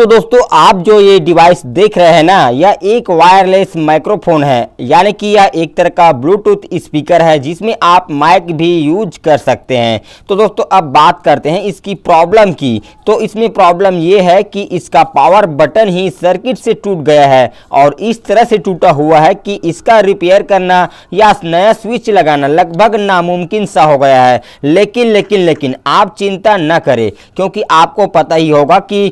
तो दोस्तों आप जो ये डिवाइस देख रहे हैं ना यह एक वायरलेस माइक्रोफोन है यानी कि यह एक तरह का ब्लूटूथ स्पीकर है जिसमें आप माइक भी यूज कर सकते हैं तो दोस्तों अब बात करते हैं इसकी प्रॉब्लम की तो इसमें प्रॉब्लम ये है कि इसका पावर बटन ही सर्किट से टूट गया है और इस तरह से टूटा हुआ है कि इसका रिपेयर करना या नया स्विच लगाना लगभग नामुमकिन सा हो गया है लेकिन लेकिन लेकिन आप चिंता न करें क्योंकि आपको पता ही होगा कि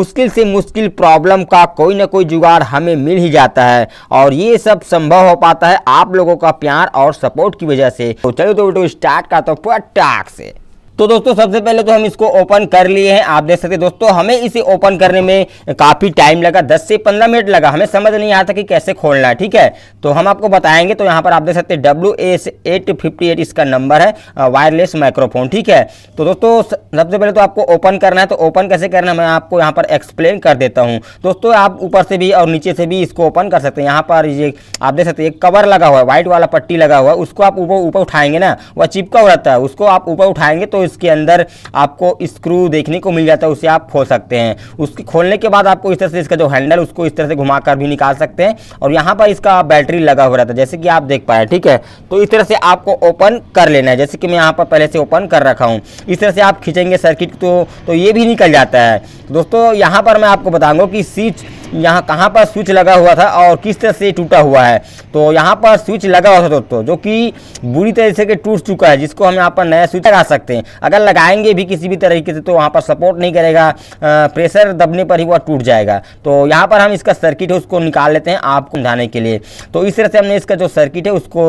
मुश्किल से मुश्किल प्रॉब्लम का कोई ना कोई जुगाड़ हमें मिल ही जाता है और ये सब संभव हो पाता है आप लोगों का प्यार और सपोर्ट की वजह से तो चलो तो वीडियो स्टार्ट करता हूँ पूरा से तो दोस्तों सबसे पहले तो हम इसको ओपन कर लिए हैं आप देख सकते हैं दोस्तों हमें इसे ओपन करने में काफ़ी टाइम लगा 10 से 15 मिनट लगा हमें समझ नहीं आता कि कैसे खोलना है ठीक है तो हम आपको बताएंगे तो यहाँ पर आप देख सकते हैं W S eight fifty eight इसका नंबर है वायरलेस माइक्रोफोन ठीक है तो दोस्तों सबसे पहले तो आपको ओपन करना है तो ओपन कैसे करना है मैं आपको यहाँ पर एक्सप्लेन कर देता हूँ दोस्तों आप ऊपर से भी और नीचे से भी इसको ओपन कर सकते हैं यहाँ पर ये आप देख सकते हैं कवर लगा हुआ है व्हाइट वाला पट्टी लगा हुआ है उसको आप ऊपर ऊपर उठाएंगे ना वह चिपका हुआ रहता है उसको आप ऊपर उठाएंगे तो इसके अंदर आपको स्क्रू देखने को मिल जाता है उसे आप खोल सकते हैं उसके खोलने के बाद आपको इस तरह से इसका जो हैंडल उसको इस तरह से घुमा भी निकाल सकते हैं और यहाँ पर इसका बैटरी लगा हो रहा था जैसे कि आप देख पाए ठीक है तो इस तरह से आपको ओपन कर लेना है जैसे कि मैं यहाँ पर पहले से ओपन कर रखा हूँ इस तरह से आप खींचेंगे सर्किट तो, तो ये भी निकल जाता है दोस्तों यहाँ पर मैं आपको बताऊँगा कि सीट यहाँ कहाँ पर स्विच लगा हुआ था और किस तरह से टूटा हुआ है तो यहाँ पर स्विच लगा हुआ था दोस्तों जो कि बुरी तरह से टूट चुका है जिसको हम यहाँ पर नया स्विच लगा सकते हैं अगर लगाएंगे भी किसी भी तरीके से तो वहाँ पर सपोर्ट नहीं करेगा प्रेशर दबने पर ही वह टूट जाएगा तो यहाँ पर हम इसका सर्किट है उसको निकाल लेते हैं आपको समझाने के लिए तो इस तरह से हमने इसका जो सर्किट है उसको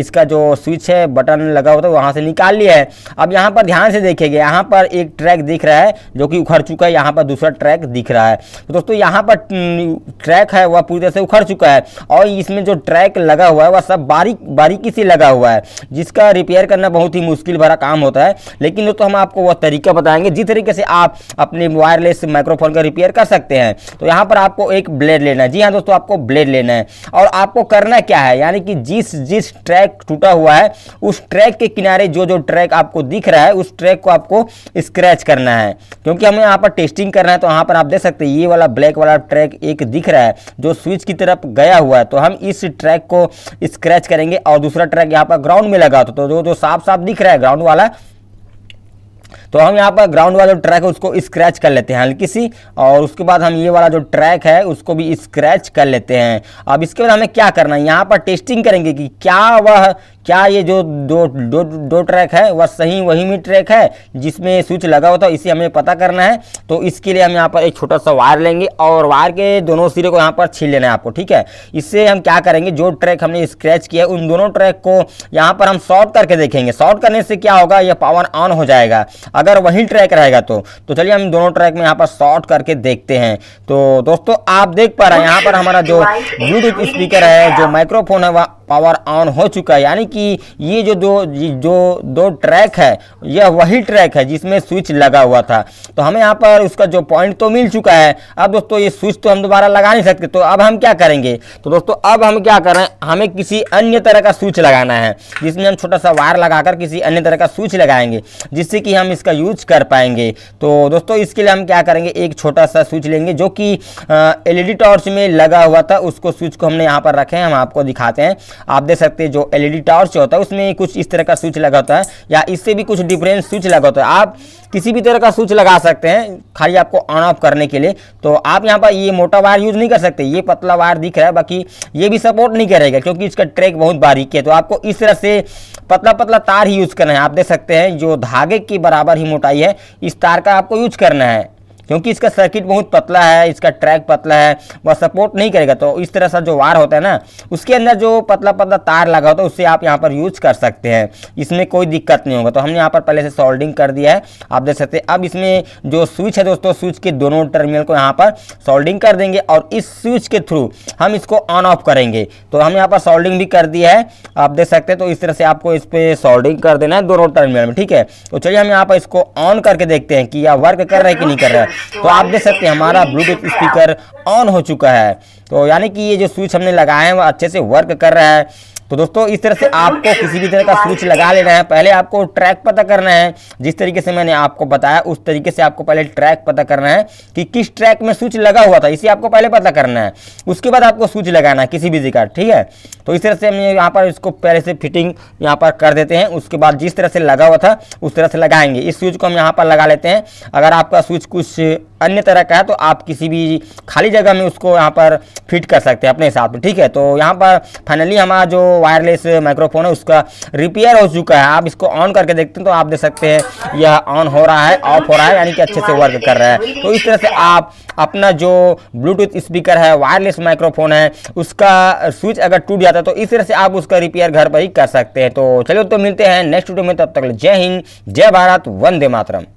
इसका जो स्विच है बटन लगा हुआ था वहाँ से निकाल लिया है अब यहाँ पर ध्यान से देखेंगे यहाँ पर एक ट्रैक दिख रहा है जो कि उखड़ चुका है यहाँ पर दूसरा ट्रैक दिख रहा है तो दोस्तों यहाँ पर ट्रैक है वह पूरी तरह से उखड़ चुका है और इसमें जो ट्रैक लगा हुआ है वह सब बारीक बारीकी से लगा हुआ है जिसका रिपेयर करना बहुत ही मुश्किल भरा काम होता है लेकिन दोस्तों हम आपको वह तरीका बताएंगे जिस तरीके से आप अपने वायरलेस माइक्रोफोन का रिपेयर कर सकते हैं तो यहाँ पर आपको एक ब्लेड लेना है जी हाँ दोस्तों आपको ब्लेड लेना है और आपको करना क्या है यानी कि जिस जिस ट्रैक टूटा हुआ है उस ट्रैक के किनारे जो जो ट्रैक आपको दिख रहा है उस ट्रैक को आपको स्क्रैच करना है क्योंकि हमें यहाँ पर टेस्टिंग करना है तो यहाँ पर आप देख सकते हैं ये वाला ब्लैक वाला ट्रैक एक दिख रहा है जो स्विच की तरफ गया हुआ है तो हम इस ट्रैक को स्क्रैच करेंगे और दूसरा ट्रैक यहाँ पर ग्राउंड में लगा तो, तो जो जो साफ साफ दिख रहा है ग्राउंड वाला तो हम यहाँ पर ग्राउंड वाला जो ट्रैक है उसको स्क्रैच कर लेते हैं हल्की सी और उसके बाद हम ये वाला जो ट्रैक है उसको भी स्क्रैच कर लेते हैं अब इसके बाद हमें क्या करना है यहाँ पर टेस्टिंग करेंगे कि क्या वह क्या ये जो दो दो दो ट्रैक है वह सही वही में ट्रैक है जिसमें स्विच लगा हुआ था इसे हमें पता करना है तो इसके लिए हम यहाँ पर एक छोटा सा वायर लेंगे और वायर के दोनों सिरे को यहाँ पर छीन लेना है आपको ठीक है इससे हम क्या करेंगे जो ट्रैक हमने स्क्रैच किया उन दोनों ट्रैक को यहाँ पर हम शॉर्ट करके देखेंगे शॉर्ट करने से क्या होगा यह पावर ऑन हो जाएगा अगर वही ट्रैक रहेगा तो तो चलिए हम दोनों ट्रैक में यहाँ पर शॉर्ट करके देखते हैं तो दोस्तों आप देख पा रहे हैं यहाँ पर हमारा जो ब्लूटूथ स्पीकर है जो माइक्रोफोन है वह पावर ऑन हो चुका है यानी कि ये जो दो जो दो ट्रैक है यह वही ट्रैक है जिसमें स्विच लगा हुआ था तो हमें यहाँ पर उसका जो पॉइंट तो मिल चुका है अब दोस्तों ये स्विच तो हम दोबारा लगा नहीं सकते तो अब हम क्या करेंगे तो दोस्तों अब हम क्या करें हमें किसी अन्य तरह का स्विच लगाना है जिसमें हम छोटा सा वायर लगाकर किसी अन्य तरह का स्विच लगाएंगे जिससे कि हम इसका यूज कर पाएंगे तो दोस्तों इसके लिए हम क्या करेंगे एक छोटा सा स्विच लेंगे जो कि एलईडी टॉर्च में लगा हुआ था उसको स्विच को हमने यहाँ पर रखे हैं हम आपको दिखाते हैं आप देख सकते हैं जो एलईडी टॉर्च टॉर्च होता है उसमें कुछ इस तरह का स्विच लगा होता है या इससे भी कुछ डिफरेंट स्विच लगा होता है आप किसी भी तरह का स्विच लगा सकते हैं खाली आपको ऑन ऑफ करने के लिए तो आप यहाँ पर ये मोटा वायर यूज़ नहीं कर सकते ये पतला वायर दिख रहा है बाकी ये भी सपोर्ट नहीं करेगा क्योंकि इसका ट्रैक बहुत बारीक है तो आपको इस तरह से पतला पतला तार ही यूज़ करना है आप देख सकते हैं जो धागे की बराबर ही मोटाई है इस तार का आपको यूज करना है क्योंकि इसका सर्किट बहुत पतला है इसका ट्रैक पतला है वह सपोर्ट नहीं करेगा तो इस तरह से जो वार होता है ना उसके अंदर जो पतला पतला तार लगा होता है उससे आप यहाँ पर यूज कर सकते हैं इसमें कोई दिक्कत नहीं होगा तो हमने यहाँ पर पहले से सोल्डिंग कर दिया है आप देख सकते हैं अब इसमें जो स्विच है दोस्तों स्विच के दोनों टर्मिनल को यहाँ पर सोल्डिंग कर देंगे और इस स्विच के थ्रू हम इसको ऑन ऑफ करेंगे तो हम यहाँ पर सोल्डिंग भी कर दिया है आप देख सकते हैं तो इस तरह से आपको इस पर सोल्डिंग कर देना है दोनों टर्मिनल में ठीक है तो चलिए हम यहाँ पर इसको ऑन करके देखते हैं कि यह वर्क कर रहा है कि नहीं कर रहा है तो आप देख सकते हैं हमारा ब्लूटूथ स्पीकर ऑन हो चुका है तो यानी कि ये जो स्विच हमने लगाया है वो अच्छे से वर्क कर रहा है तो दोस्तों इस तरह से आपको किसी भी तरह का स्विच लगा लेना है पहले आपको ट्रैक पता करना है जिस तरीके से मैंने आपको बताया उस तरीके से आपको पहले ट्रैक पता करना है कि किस ट्रैक में स्विच लगा हुआ था इसे आपको पहले पता करना है उसके बाद आपको स्विच लगाना है किसी भी जगह ठीक है तो इस तरह से हम यहाँ पर इसको पहले से फिटिंग यहाँ पर कर देते हैं उसके बाद जिस तरह से लगा हुआ था उस तरह से लगाएंगे इस स्विच को हम यहाँ पर लगा लेते हैं अगर आपका स्विच कुछ अन्य तरह का है तो आप किसी भी खाली जगह में उसको यहाँ पर फिट कर सकते हैं अपने हिसाब से ठीक है तो यहाँ पर फाइनली हमारा जो वायरलेस माइक्रोफोन है उसका रिपेयर हो चुका है आप इसको ऑन करके देखते हैं तो आप देख सकते हैं यह ऑन हो रहा है ऑफ हो रहा है यानी कि अच्छे से वर्क कर रहा है तो इस तरह से आप अपना जो ब्लूटूथ स्पीकर है वायरलेस माइक्रोफोन है उसका स्विच अगर टूट जाता है तो इस तरह से आप उसका रिपेयर घर पर ही कर सकते हैं तो चलो तो मिलते हैं नेक्स्ट वीडियो में तब तक जय हिंद जय भारत वंदे मातरम